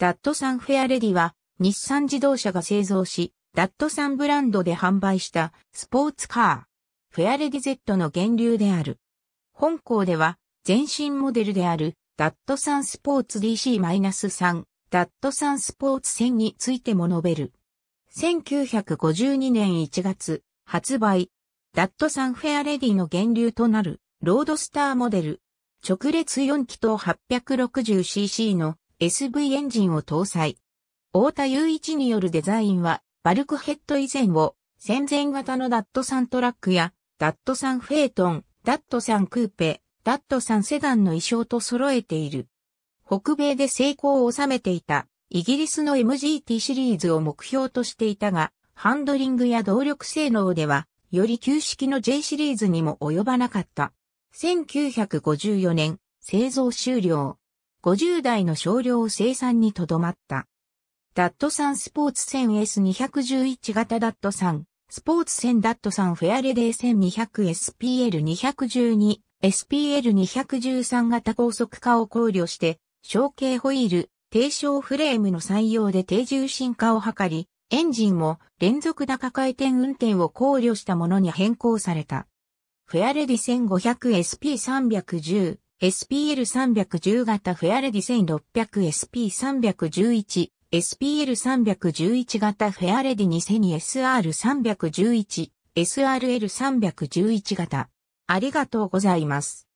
ダットサンフェアレディは、日産自動車が製造し、ダットサンブランドで販売したスポーツカー、フェアレディ Z の源流である。本校では、前身モデルである、ダットサンスポーツ DC-3、ダットサンスポーツ1000についても述べる。1952年1月、発売。ダットサンフェアレディの源流となる、ロードスターモデル。直列4気筒 860cc の SV エンジンを搭載。太田雄一によるデザインは、バルクヘッド以前を、戦前型のダットサントラックや、ダットサンフェートン、ダットサンクーペ、ダットサンセダンの衣装と揃えている。北米で成功を収めていた、イギリスの MGT シリーズを目標としていたが、ハンドリングや動力性能では、より旧式の J シリーズにも及ばなかった。1954年、製造終了。50台の少量生産にとどまった。ダットサンスポーツ0 S211 型ダットサン、スポーツ1000ダットサンフェアレデー 1200SPL212SPL213 型高速化を考慮して、小径ホイール、低床フレームの採用で低重心化を図り、エンジンも連続高回転運転を考慮したものに変更された。フェアレディ 1500SP310 SPL310 型フェアレディ 1600SP311、SPL311 型フェアレディ 2002SR311、SRL311 型。ありがとうございます。